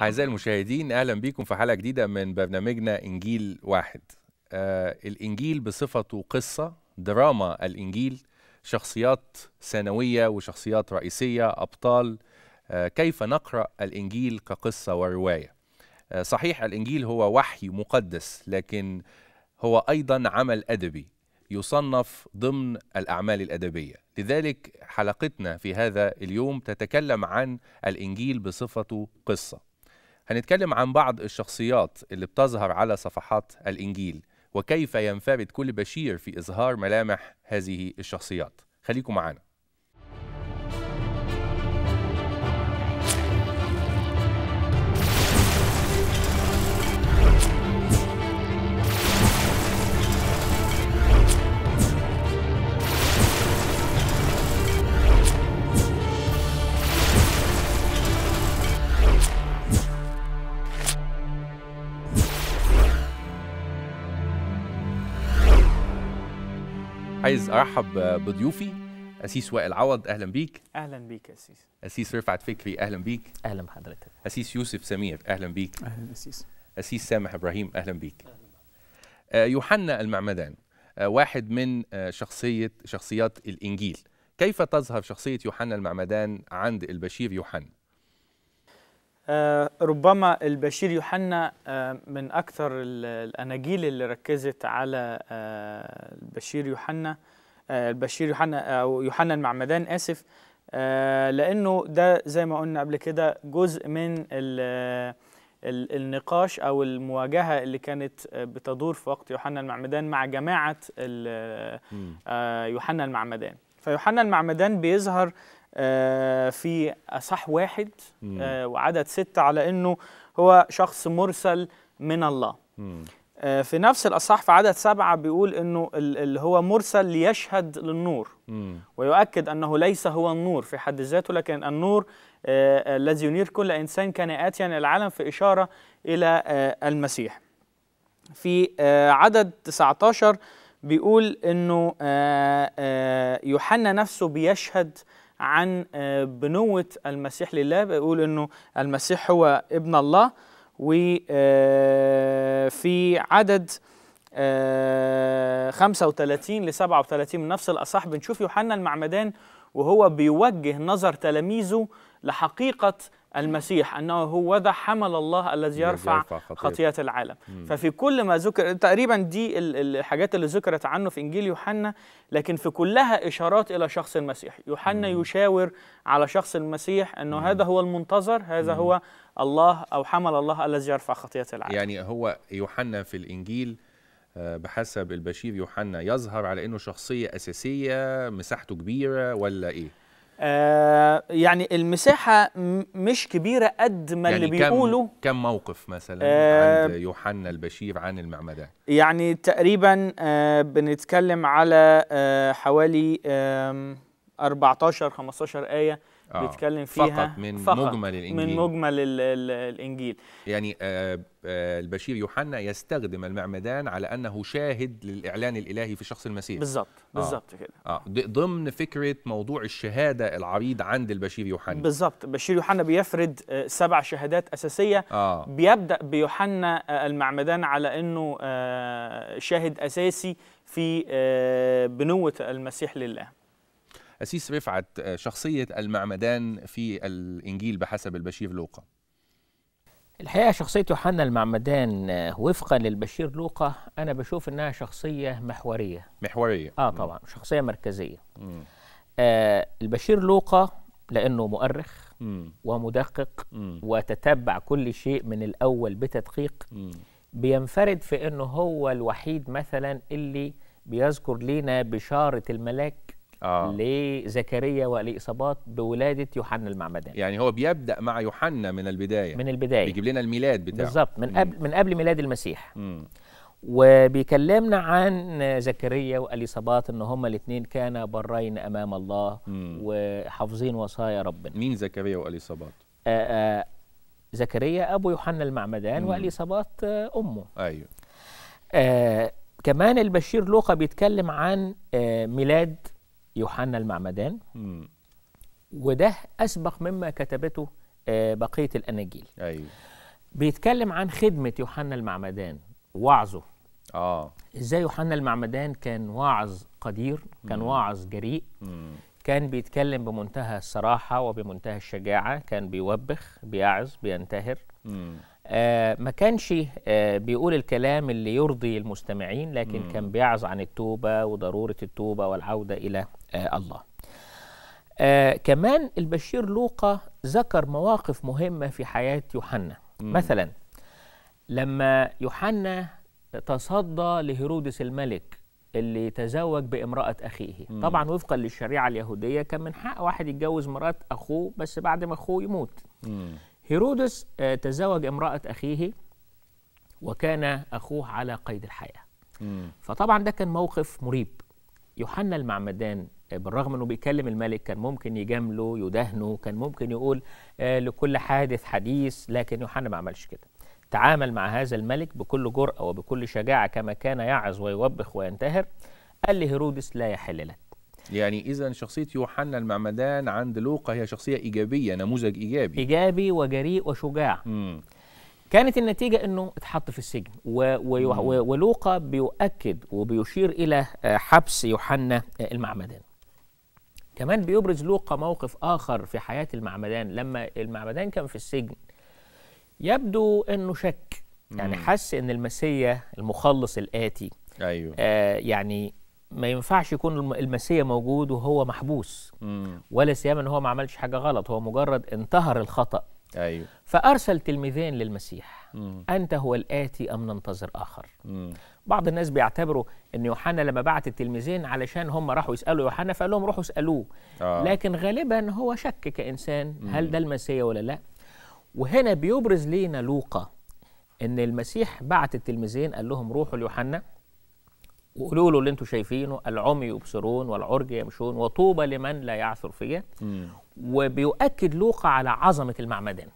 أعزائي المشاهدين أهلا بكم في حلقة جديدة من برنامجنا إنجيل واحد آه الإنجيل بصفته قصة دراما الإنجيل شخصيات ثانوية وشخصيات رئيسية أبطال آه كيف نقرأ الإنجيل كقصة ورواية آه صحيح الإنجيل هو وحي مقدس لكن هو أيضا عمل أدبي يصنف ضمن الأعمال الأدبية لذلك حلقتنا في هذا اليوم تتكلم عن الإنجيل بصفته قصة هنتكلم عن بعض الشخصيات اللي بتظهر على صفحات الإنجيل وكيف ينفرد كل بشير في إظهار ملامح هذه الشخصيات خليكم معانا عايز ارحب بضيوفي اسيس وائل عوض اهلا بيك اهلا بيك اسيس اسيس رفعت فكري اهلا بيك اهلا بحضرتك اسيس يوسف سمير اهلا بيك اهلا اسيس اسيس سامح ابراهيم اهلا بيك أهلاً. يوحنا المعمدان آه، واحد من آه، شخصيه شخصيات الانجيل كيف تظهر شخصيه يوحنا المعمدان عند البشير يوحنا آه، ربما البشير يوحنا آه، من أكثر الأناجيل اللي ركزت على آه، البشير يوحنا البشير يوحنا أو يوحنا المعمدان آسف لأنه ده زي ما قلنا قبل كده جزء من النقاش أو المواجهة اللي كانت بتدور في وقت يوحنا المعمدان مع جماعة يوحنا المعمدان فيوحنا المعمدان بيظهر آه، في اصح واحد آه، وعدد ستة على انه هو شخص مرسل من الله آه، في نفس الأصح في عدد سبعة بيقول أنه اللي هو مرسل ليشهد للنور ويؤكد أنه ليس هو النور في حد ذاته لكن النور الذي ينير كل إنسان كان آتيا يعني العالم في إشارة إلى المسيح في عدد 19 بيقول أنه يوحنا نفسه بيشهد عن آه، بنوة المسيح لله بيقول أنه المسيح هو ابن الله وفي آه، عدد 35 آه، ل 37 من نفس الأصح بنشوف يوحنا المعمدان وهو بيوجه نظر تلاميذه لحقيقة المسيح أنه هو ذا حمل الله الذي يرفع خطية العالم مم. ففي كل ما ذكر تقريبا دي الحاجات اللي ذكرت عنه في إنجيل يوحنا لكن في كلها إشارات إلى شخص المسيح يوحنا يشاور على شخص المسيح أنه مم. هذا هو المنتظر هذا مم. هو الله أو حمل الله الذي يرفع خطية العالم يعني هو يوحنا في الإنجيل آه، بحسب البشير يوحنا يظهر على انه شخصيه اساسيه مساحته كبيره ولا ايه آه، يعني المساحة مش كبيرة قد ما يعني اللي بيقولوا كم, موقف مثلا آه، عند يوحنا البشير عن المعمدان يعني تقريبا آه، بنتكلم على حوالي 14 15 آية آه. بيتكلم فيها فقط من فقط مجمل الانجيل من مجمل الـ الـ الانجيل يعني آه آه البشير يوحنا يستخدم المعمدان على انه شاهد للاعلان الالهي في شخص المسيح بالظبط آه. بالظبط آه. كده آه. ضمن فكره موضوع الشهاده العريض عند البشير يوحنا بالظبط بشير يوحنا بيفرد آه سبع شهادات اساسيه آه. بيبدا بيوحنا آه المعمدان على انه آه شاهد اساسي في آه بنوه المسيح لله أسيس رفعت آه، شخصية المعمدان في الإنجيل بحسب البشير لوقا الحقيقة شخصية يوحنا المعمدان آه، وفقا للبشير لوقا أنا بشوف إنها شخصية محورية محورية آه طبعا م. شخصية مركزية آه البشير لوقا لأنه مؤرخ م. ومدقق م. وتتبع كل شيء من الأول بتدقيق م. بينفرد في إنه هو الوحيد مثلا اللي بيذكر لنا بشارة الملاك آه. لزكريا ولإصابات بولادة يوحنا المعمدان يعني هو بيبدأ مع يوحنا من البداية من البداية بيجيب لنا الميلاد بتاعه بالظبط من قبل من قبل ميلاد المسيح م. وبيكلمنا عن زكريا واليصابات ان هما الاثنين كانا برين امام الله م. وحافظين وصايا ربنا مين زكريا واليصابات آه، آه، زكريا ابو يوحنا المعمدان واليصابات آه، امه ايوه آآ كمان البشير لوقا بيتكلم عن ميلاد يوحنا المعمدان مم. وده أسبق مما كتبته آه، بقية الأناجيل أيوه. بيتكلم عن خدمة يوحنا المعمدان وعظه آه. إزاي يوحنا المعمدان كان واعظ قدير كان واعظ جريء كان بيتكلم بمنتهى الصراحة وبمنتهى الشجاعة كان بيوبخ بيعظ بينتهر مم. آه، ما كانش آه، بيقول الكلام اللي يرضي المستمعين لكن كان بيعظ عن التوبة وضرورة التوبة والعودة إلى آه، الله كمان البشير لوقا ذكر مواقف مهمة في حياة يوحنا مثلا لما يوحنا تصدى لهيرودس الملك اللي تزوج بامرأة أخيه مم. طبعا وفقا للشريعة اليهودية كان من حق واحد يتجوز مرات أخوه بس بعد ما أخوه يموت مم. هيرودس آه، تزوج امرأة أخيه وكان أخوه على قيد الحياة مم. فطبعا ده كان موقف مريب يوحنا المعمدان آه، بالرغم انه بيكلم الملك كان ممكن يجامله يدهنه كان ممكن يقول آه، لكل حادث حديث لكن يوحنا ما عملش كده تعامل مع هذا الملك بكل جرأة وبكل شجاعة كما كان يعظ ويوبخ وينتهر قال لهيرودس لا يحل لك يعني اذا شخصيه يوحنا المعمدان عند لوقا هي شخصيه ايجابيه نموذج ايجابي ايجابي وجريء وشجاع مم. كانت النتيجة أنه اتحط في السجن ولوقا بيؤكد وبيشير إلى آه، حبس يوحنا آه، المعمدان كمان بيبرز لوقا موقف آخر في حياة المعمدان لما المعمدان كان في السجن يبدو أنه شك يعني حس أن المسيا المخلص الآتي أيوه. آه يعني ما ينفعش يكون المسيا موجود وهو محبوس مم. ولا سيما ان هو ما عملش حاجه غلط هو مجرد انتهر الخطا ايوه فارسل تلميذين للمسيح مم. انت هو الاتي ام ننتظر اخر مم. بعض الناس بيعتبروا ان يوحنا لما بعت التلميذين علشان هم راحوا يسالوا يوحنا فقال لهم روحوا اسالوه آه. لكن غالبا هو شك كانسان مم. هل ده المسيا ولا لا وهنا بيبرز لينا لوقا ان المسيح بعت التلميذين قال لهم روحوا ليوحنا وقولوا له اللي انتم شايفينه العمي يبصرون والعرج يمشون وطوبى لمن لا يعثر فيا وبيؤكد لوقا على عظمه المعمدان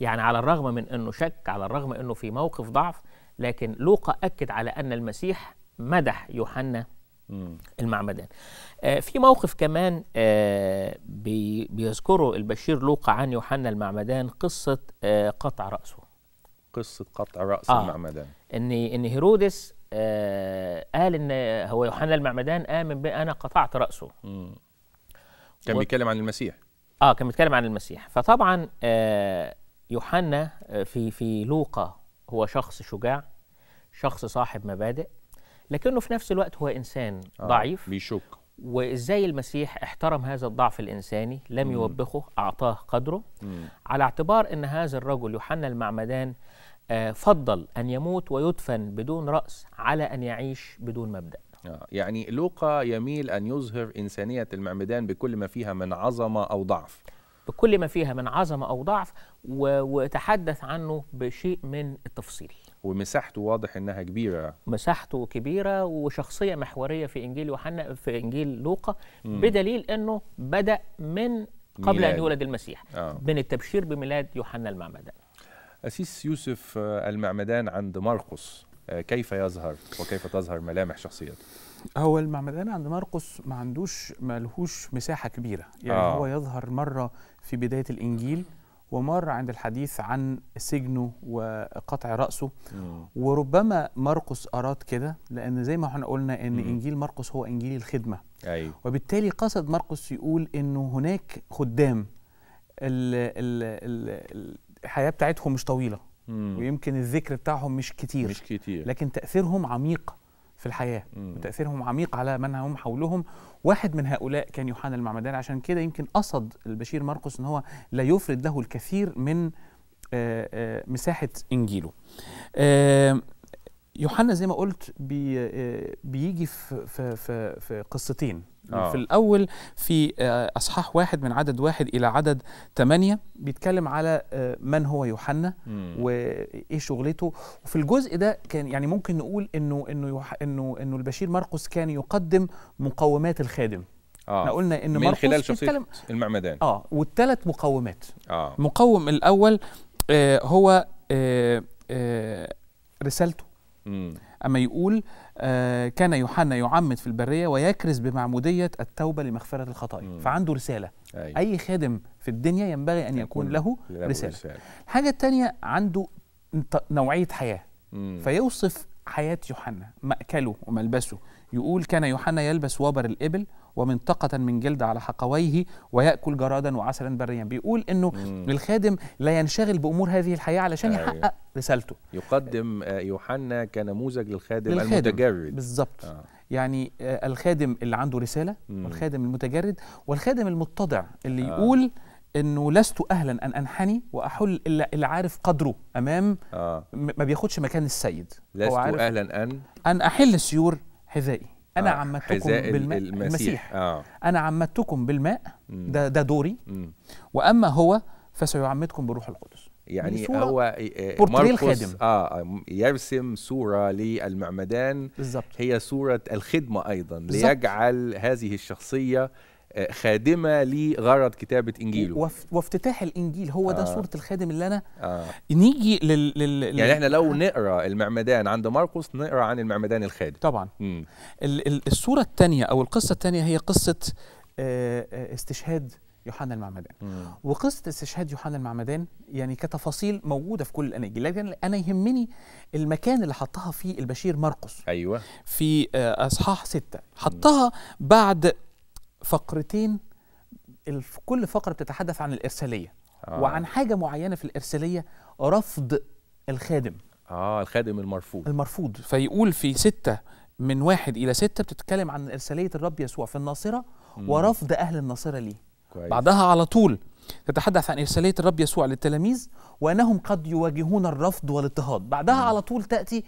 يعني على الرغم من انه شك على الرغم انه في موقف ضعف لكن لوقا اكد على ان المسيح مدح يوحنا المعمدان آه في موقف كمان آه بي بيذكره البشير لوقا عن يوحنا المعمدان قصه آه قطع راسه قصه قطع راس آه المعمدان ان ان هيرودس آه قال ان هو يوحنا المعمدان امن بي انا قطعت راسه مم. كان و... بيتكلم عن المسيح اه كان بيتكلم عن المسيح فطبعا آه يوحنا آه، في في لوقا هو شخص شجاع شخص صاحب مبادئ لكنه في نفس الوقت هو انسان آه ضعيف بيشك وازاي المسيح احترم هذا الضعف الانساني لم مم. يوبخه اعطاه قدره مم. على اعتبار ان هذا الرجل يوحنا المعمدان آه، فضل أن يموت ويدفن بدون رأس على أن يعيش بدون مبدأ آه، يعني لوقا يميل أن يظهر إنسانية المعمدان بكل ما فيها من عظمة أو ضعف بكل ما فيها من عظمة أو ضعف وتحدث عنه بشيء من التفصيل ومساحته واضح انها كبيره مساحته كبيره وشخصيه محوريه في انجيل يوحنا في انجيل لوقا بدليل انه بدا من قبل ميلاد. ان يولد المسيح آه. من التبشير بميلاد يوحنا المعمدان أسيس يوسف آه، المعمدان عند مرقس آه، كيف يظهر وكيف تظهر ملامح شخصيته هو المعمدان عند مرقس ما عندوش لهوش مساحة كبيرة يعني آه. هو يظهر مرة في بداية الإنجيل ومرة عند الحديث عن سجنه وقطع رأسه مم. وربما مرقس أراد كده لأن زي ما احنا قلنا إن مم. إنجيل مرقس هو إنجيل الخدمة أيوه. وبالتالي قصد مرقس يقول إنه هناك خدام الـ الـ الـ الـ الحياه بتاعتهم مش طويله مم. ويمكن الذكر بتاعهم مش كتير مش كتير لكن تاثيرهم عميق في الحياه مم. وتاثيرهم عميق على من هم حولهم واحد من هؤلاء كان يوحنا المعمدان عشان كده يمكن قصد البشير مرقس ان هو لا يفرد له الكثير من آه، آه، مساحه انجيله آه، يوحنا زي ما قلت بي بيجي في في في قصتين آه. في الأول في آه، أصحاح واحد من عدد واحد إلى عدد ثمانية بيتكلم على آه، من هو يوحنا وإيه شغلته وفي الجزء ده كان يعني ممكن نقول إنه إنه يوح... إنه إنه البشير مرقس كان يقدم مقومات الخادم آه. قلنا ان من خلال شخصيه المعمدان اه والثلاث مقومات آه. المقوم الاول آه هو آه آه رسالته مم. اما يقول آه، كان يوحنا يعمد في البريه ويكرز بمعموديه التوبه لمغفره الخطايا فعنده رساله أي. أيوة. اي خادم في الدنيا ينبغي ان يكون له رساله, رسالة. الحاجه الثانيه عنده نوعيه حياه مم. فيوصف حياه يوحنا ماكله وملبسه يقول كان يوحنا يلبس وبر الابل ومنطقة من جلد على حقويه ويأكل جرادا وعسلا بريا بيقول أنه مم. الخادم لا ينشغل بأمور هذه الحياة علشان أيوه. يحقق رسالته يقدم آه، يوحنا كنموذج للخادم, للخادم المتجرد بالظبط آه. يعني آه، الخادم اللي عنده رسالة مم. والخادم المتجرد والخادم المتضع اللي آه. يقول انه لست اهلا ان انحني واحل الا اللي عارف قدره امام آه. ما بياخدش مكان السيد لست اهلا ان ان احل سيور حذائي انا آه عمدتكم بالماء المسيح, المسيح. آه. انا عمدتكم بالماء ده ده دوري مم. واما هو فسيعمدكم بالروح القدس يعني هو آه، بورتريه اه, آه، يرسم صوره للمعمدان بالزبط. هي صوره الخدمه ايضا بالزبط. ليجعل هذه الشخصيه خادمه لغرض كتابه انجيله وافتتاح الانجيل هو آه. ده صوره الخادم اللي انا آه. نيجي لل... لل... يعني احنا لو نقرا المعمدان عند مرقس نقرا عن المعمدان الخادم طبعا ال... ال... الصوره الثانيه او القصه الثانيه هي قصه آه، آه، استشهاد يوحنا المعمدان مم. وقصه استشهاد يوحنا المعمدان يعني كتفاصيل موجوده في كل الاناجيل لكن انا يهمني المكان اللي حطها فيه البشير مرقس ايوه في آه، اصحاح ستة حطها بعد فقرتين كل فقره بتتحدث عن الارساليه آه. وعن حاجه معينه في الارساليه رفض الخادم اه الخادم المرفوض المرفوض فيقول في ستة من واحد إلى ستة بتتكلم عن إرسالية الرب يسوع في الناصرة مم. ورفض أهل الناصرة ليه كويس. بعدها على طول تتحدث عن إرسالية الرب يسوع للتلاميذ وأنهم قد يواجهون الرفض والاضطهاد بعدها مم. على طول تأتي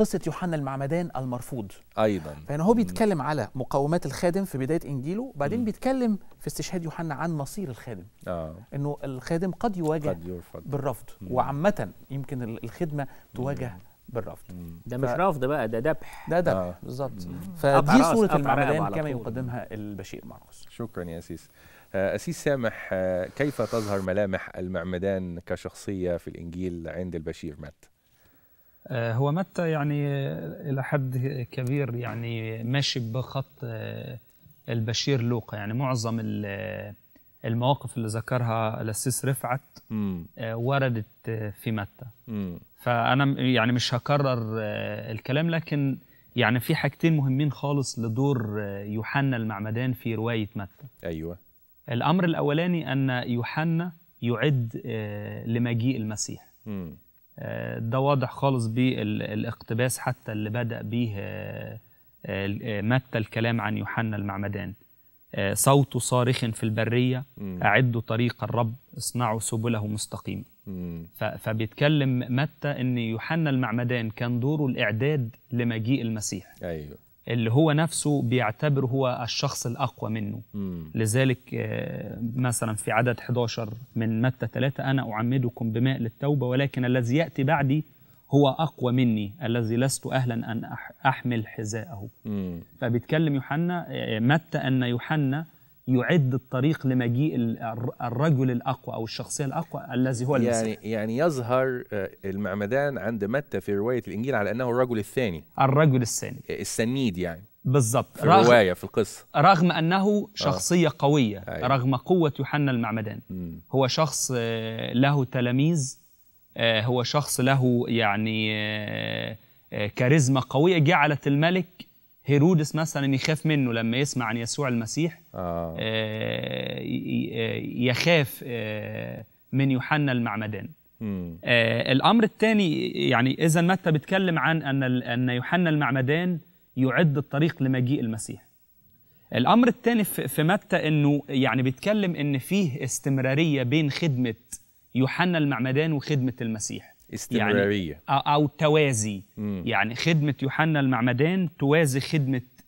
قصه يوحنا المعمدان المرفوض ايضا فهنا هو بيتكلم على مقاومات الخادم في بدايه انجيله وبعدين بيتكلم في استشهاد يوحنا عن مصير الخادم آه. انه الخادم قد يواجه قد يرفض. بالرفض وعامه يمكن الخدمه تواجه مم. بالرفض ده ف... مش رفض بقى ده ذبح ده ذبح آه. بالظبط فدي صوره المعمدان كما يقدمها البشير مرقس شكرا يا اسيس آه، أسيس سامح آه، كيف تظهر ملامح المعمدان كشخصية في الإنجيل عند البشير مات؟ آه، هو متى يعني الى حد كبير يعني ماشي بخط آه، البشير لوقا يعني معظم آه، المواقف اللي ذكرها الاسيس رفعت وردت في متى فانا يعني مش هكرر الكلام لكن يعني في حاجتين مهمين خالص لدور يوحنا المعمدان في روايه متى ايوه الامر الاولاني ان يوحنا يعد لمجيء المسيح ده واضح خالص بالاقتباس حتى اللي بدأ به آه، آه، آه، متى الكلام عن يوحنا المعمدان صوت صارخ في البرية أعدوا طريق الرب اصنعوا سبله مستقيم فبيتكلم متى أن يوحنا المعمدان كان دوره الإعداد لمجيء المسيح أيوه اللي هو نفسه بيعتبره هو الشخص الأقوى منه مم. لذلك آه، مثلا في عدد 11 من متى 3 أنا أعمدكم بماء للتوبة ولكن الذي يأتي بعدي هو أقوى مني الذي لست أهلا أن أحمل حذاءه فبيتكلم يوحنا آه، متى أن يوحنا يعد الطريق لمجيء الرجل الاقوى او الشخصيه الاقوى الذي هو المسيح يعني يعني يظهر آه، المعمدان عند متى في روايه الانجيل على انه الرجل الثاني الرجل الثاني آه، السنيد يعني بالظبط في رغم الروايه في القصه رغم انه آه. شخصيه آه. قويه أيوة. رغم قوه يوحنا المعمدان م. هو شخص له تلاميذ هو شخص له يعني كاريزما قويه جعلت الملك هيرودس مثلا يخاف منه لما يسمع عن يسوع المسيح آه. آه،, آه، يخاف آه، من يوحنا المعمدان آه الامر الثاني يعني اذا متى بيتكلم عن ان ان يوحنا المعمدان يعد الطريق لمجيء المسيح الامر الثاني في متى انه يعني بيتكلم ان فيه استمراريه بين خدمه يوحنا المعمدان وخدمه المسيح استمراريه يعني او توازي مم. يعني خدمه يوحنا المعمدان توازي خدمه